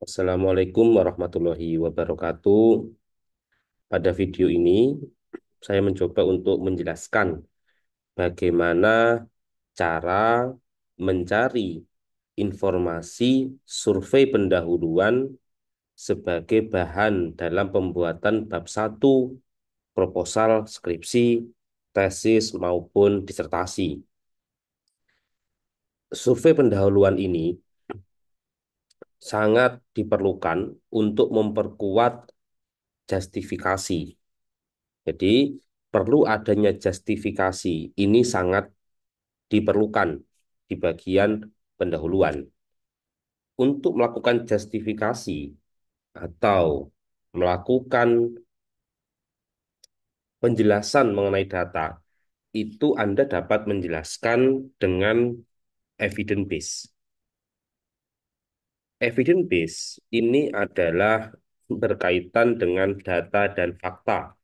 Assalamualaikum warahmatullahi wabarakatuh. Pada video ini, saya mencoba untuk menjelaskan bagaimana cara mencari informasi survei pendahuluan sebagai bahan dalam pembuatan bab 1 proposal, skripsi, tesis maupun disertasi. Survei pendahuluan ini sangat diperlukan untuk memperkuat justifikasi. Jadi perlu adanya justifikasi. Ini sangat diperlukan di bagian pendahuluan. Untuk melakukan justifikasi atau melakukan penjelasan mengenai data, itu Anda dapat menjelaskan dengan evidence base. Evidence base ini adalah berkaitan dengan data dan fakta.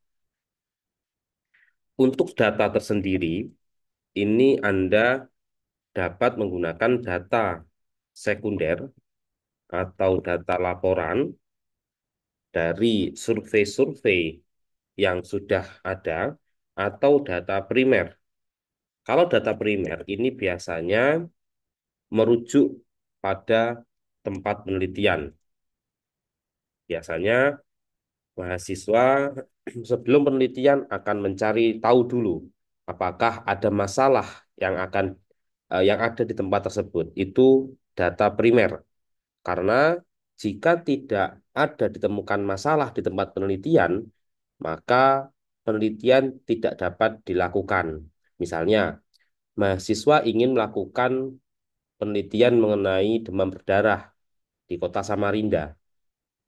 Untuk data tersendiri, ini Anda dapat menggunakan data sekunder atau data laporan dari survei-survei yang sudah ada atau data primer. Kalau data primer ini biasanya merujuk pada tempat penelitian. Biasanya mahasiswa sebelum penelitian akan mencari tahu dulu apakah ada masalah yang akan eh, yang ada di tempat tersebut. Itu data primer. Karena jika tidak ada ditemukan masalah di tempat penelitian, maka penelitian tidak dapat dilakukan. Misalnya, mahasiswa ingin melakukan penelitian mengenai demam berdarah di kota Samarinda.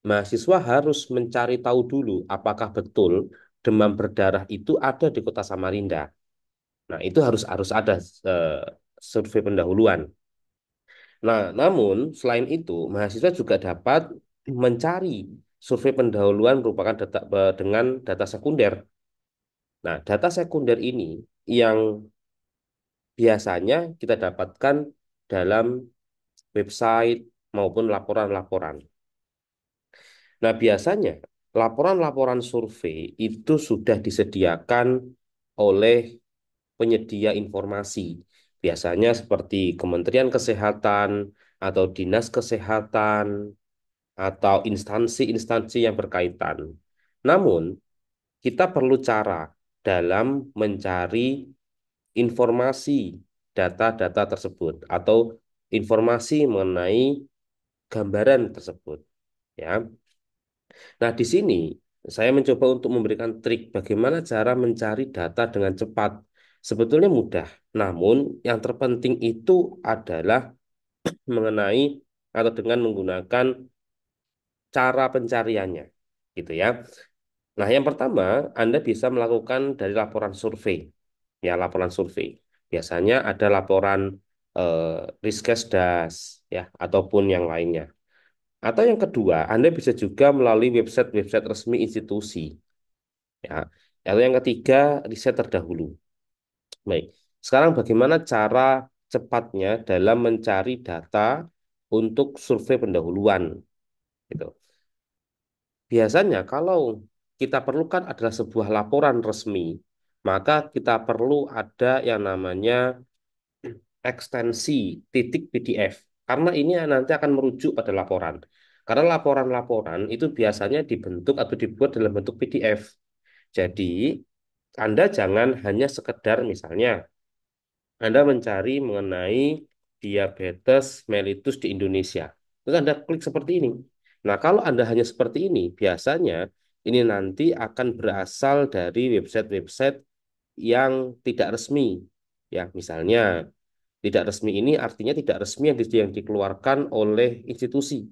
Mahasiswa harus mencari tahu dulu apakah betul demam berdarah itu ada di kota Samarinda. Nah, itu harus harus ada uh, survei pendahuluan. Nah, namun selain itu, mahasiswa juga dapat mencari survei pendahuluan merupakan data eh, dengan data sekunder. Nah, data sekunder ini yang biasanya kita dapatkan dalam website maupun laporan-laporan. Nah, biasanya laporan-laporan survei itu sudah disediakan oleh penyedia informasi, biasanya seperti Kementerian Kesehatan atau Dinas Kesehatan atau instansi-instansi yang berkaitan. Namun, kita perlu cara dalam mencari informasi data-data tersebut atau informasi mengenai gambaran tersebut. Ya. Nah, di sini saya mencoba untuk memberikan trik bagaimana cara mencari data dengan cepat. Sebetulnya mudah, namun yang terpenting itu adalah mengenai atau dengan menggunakan cara pencariannya, gitu ya. Nah, yang pertama, Anda bisa melakukan dari laporan survei. Ya, laporan survei. Biasanya ada laporan eh, Riskesdas, ya ataupun yang lainnya. Atau yang kedua, Anda bisa juga melalui website-website resmi institusi. Ya. Atau yang ketiga, riset terdahulu. Baik. Sekarang bagaimana cara cepatnya dalam mencari data untuk survei pendahuluan? Gitu. Biasanya kalau kita perlukan adalah sebuah laporan resmi, maka kita perlu ada yang namanya ekstensi titik PDF karena ini nanti akan merujuk pada laporan. Karena laporan-laporan itu biasanya dibentuk atau dibuat dalam bentuk PDF. Jadi, Anda jangan hanya sekedar misalnya Anda mencari mengenai diabetes mellitus di Indonesia. Terus Anda klik seperti ini. Nah, kalau Anda hanya seperti ini, biasanya ini nanti akan berasal dari website-website yang tidak resmi. Ya, misalnya tidak resmi ini artinya tidak resmi yang, di, yang dikeluarkan oleh institusi.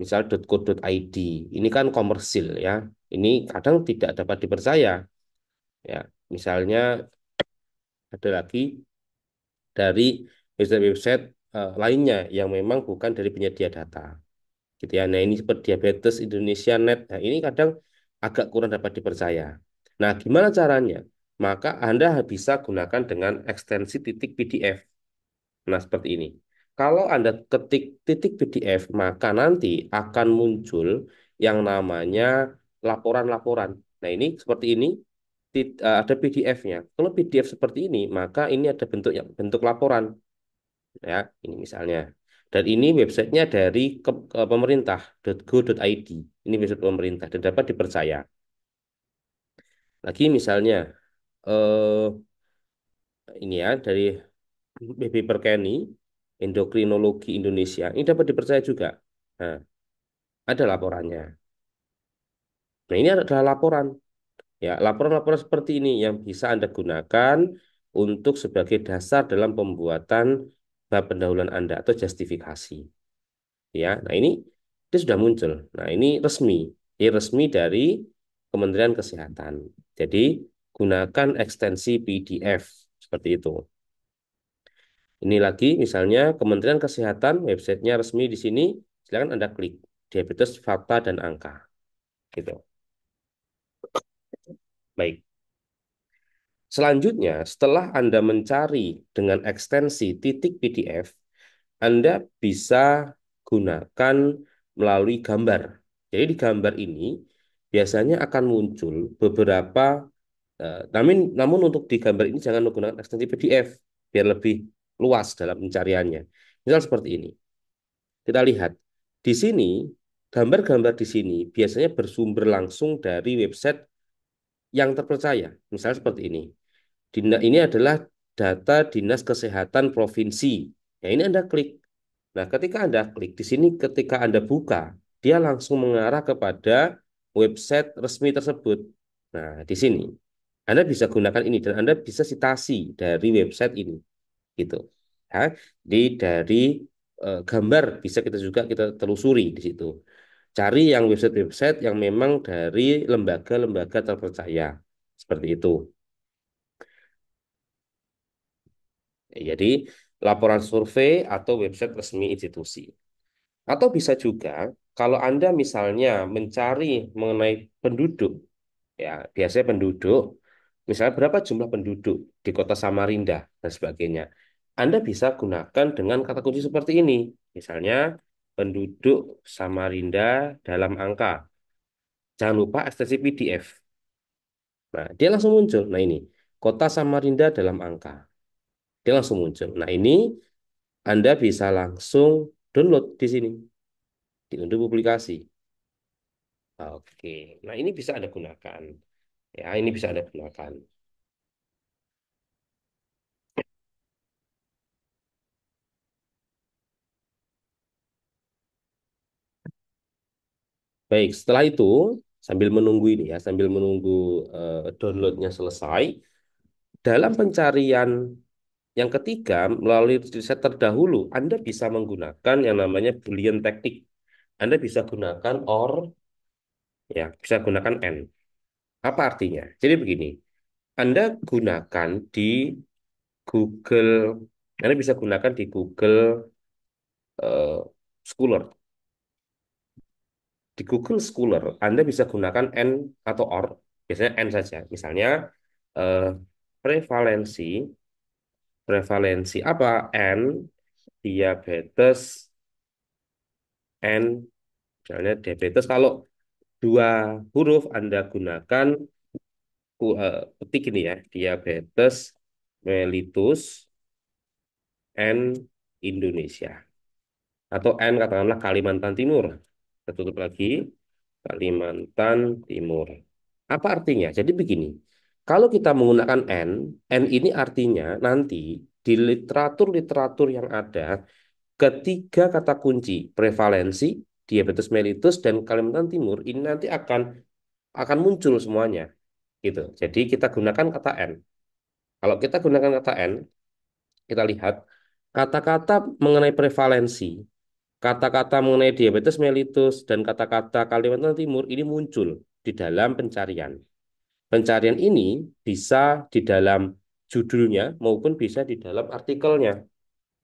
Misal .co.id. Ini kan komersil ya. Ini kadang tidak dapat dipercaya. Ya, misalnya ada lagi dari website-website eh, lainnya yang memang bukan dari penyedia data. Gitu ya. Nah, ini seperti diabetes Indonesia net. Nah, ini kadang agak kurang dapat dipercaya. Nah, gimana caranya? Maka Anda bisa gunakan dengan ekstensi titik PDF. Nah, seperti ini. Kalau Anda ketik titik PDF, maka nanti akan muncul yang namanya laporan-laporan. Nah, ini seperti ini eh, ada PDF-nya. Kalau PDF seperti ini, maka ini ada bentuknya bentuk laporan. Ya, ini misalnya. Dan ini websitenya dari ke, ke pemerintah.go.id. Ini website pemerintah dan dapat dipercaya. Lagi misalnya eh ini ya dari BB Perkeni, Endokrinologi Indonesia, ini dapat dipercaya juga. Nah, ada laporannya. Nah, ini adalah laporan. Ya, laporan-laporan seperti ini yang bisa Anda gunakan untuk sebagai dasar dalam pembuatan bab pendahuluan Anda atau justifikasi. Ya, nah ini dia sudah muncul. Nah, ini resmi. Ini resmi dari Kementerian Kesehatan. Jadi, gunakan ekstensi PDF seperti itu. Ini lagi misalnya Kementerian Kesehatan websitenya resmi di sini, silakan Anda klik diabetes fakta dan angka. Gitu. Baik. Selanjutnya, setelah Anda mencari dengan ekstensi titik PDF, Anda bisa gunakan melalui gambar. Jadi di gambar ini biasanya akan muncul beberapa eh, namun namun untuk di gambar ini jangan menggunakan ekstensi PDF biar lebih luas dalam pencariannya. Misal seperti ini. Kita lihat di sini gambar-gambar di sini biasanya bersumber langsung dari website yang terpercaya. Misal seperti ini. Ini adalah data Dinas Kesehatan Provinsi. Nah ini Anda klik. Nah, ketika Anda klik di sini, ketika Anda buka, dia langsung mengarah kepada website resmi tersebut. Nah, di sini Anda bisa gunakan ini dan Anda bisa sitasi dari website ini gitu. Ya, di dari e, gambar bisa kita juga kita telusuri di situ. Cari yang website-website yang memang dari lembaga-lembaga terpercaya seperti itu. Jadi laporan survei atau website resmi institusi. Atau bisa juga kalau Anda misalnya mencari mengenai penduduk, ya biasanya penduduk, misalnya berapa jumlah penduduk di kota Samarinda dan sebagainya. Anda bisa gunakan dengan kata kunci seperti ini. Misalnya, penduduk Samarinda dalam angka. Jangan lupa ekstensi PDF. Nah, dia langsung muncul. Nah, ini. Kota Samarinda dalam angka. Dia langsung muncul. Nah, ini Anda bisa langsung download di sini. Diunduh publikasi. Oke. Nah, ini bisa Anda gunakan. Ya, ini bisa Anda gunakan. Baik, setelah itu sambil menunggu ini ya, sambil menunggu uh, downloadnya selesai, dalam pencarian yang ketiga melalui riset terdahulu, Anda bisa menggunakan yang namanya Boolean teknik. Anda bisa gunakan or, ya bisa gunakan n Apa artinya? Jadi begini, Anda gunakan di Google, Anda bisa gunakan di Google uh, Scholar di Google Scholar Anda bisa gunakan n atau or biasanya n saja misalnya eh, prevalensi prevalensi apa n diabetes n misalnya diabetes kalau dua huruf Anda gunakan uh, petik ini ya diabetes mellitus n Indonesia atau n katakanlah Kalimantan Timur kita tutup lagi. Kalimantan Timur. Apa artinya? Jadi begini. Kalau kita menggunakan N, N ini artinya nanti di literatur-literatur yang ada, ketiga kata kunci, prevalensi, diabetes mellitus, dan Kalimantan Timur, ini nanti akan akan muncul semuanya. gitu. Jadi kita gunakan kata N. Kalau kita gunakan kata N, kita lihat kata-kata mengenai prevalensi kata-kata mengenai diabetes mellitus dan kata-kata Kalimantan Timur ini muncul di dalam pencarian. Pencarian ini bisa di dalam judulnya maupun bisa di dalam artikelnya.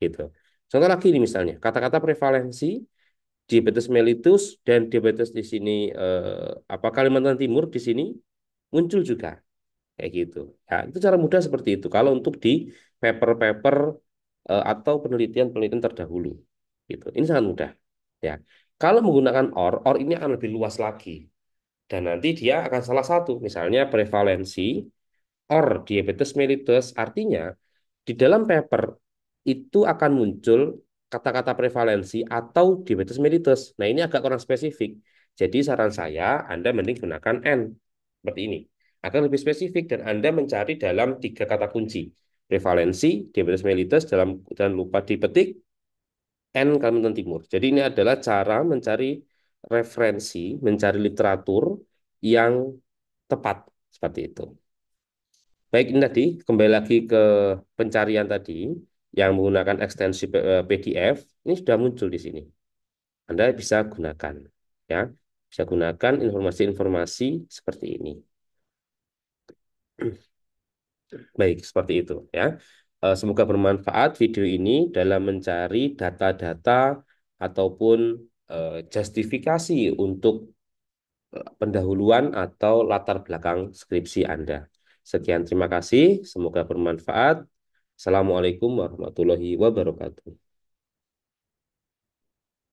Gitu. Contoh lagi ini misalnya, kata-kata prevalensi diabetes mellitus dan diabetes di sini eh, apa Kalimantan Timur di sini muncul juga. Kayak gitu. Ya, itu cara mudah seperti itu kalau untuk di paper-paper eh, atau penelitian-penelitian terdahulu. Gitu. Ini sangat mudah. Ya. Kalau menggunakan OR, OR ini akan lebih luas lagi. Dan nanti dia akan salah satu. Misalnya prevalensi OR diabetes mellitus. Artinya, di dalam paper itu akan muncul kata-kata prevalensi atau diabetes mellitus. Nah, ini agak kurang spesifik. Jadi saran saya, Anda mending gunakan N. Seperti ini. Akan lebih spesifik dan Anda mencari dalam tiga kata kunci. Prevalensi, diabetes mellitus, dalam dan lupa dipetik, N Kalimantan Timur. Jadi ini adalah cara mencari referensi, mencari literatur yang tepat seperti itu. Baik, ini tadi kembali lagi ke pencarian tadi yang menggunakan ekstensi PDF, eh, ini sudah muncul di sini. Anda bisa gunakan ya. Bisa gunakan informasi-informasi seperti ini. Baik, seperti itu ya. Eh, semoga bermanfaat video ini dalam mencari data-data ataupun eh, justifikasi untuk eh, pendahuluan atau latar belakang skripsi Anda. Sekian terima kasih, semoga bermanfaat. Assalamualaikum warahmatullahi wabarakatuh.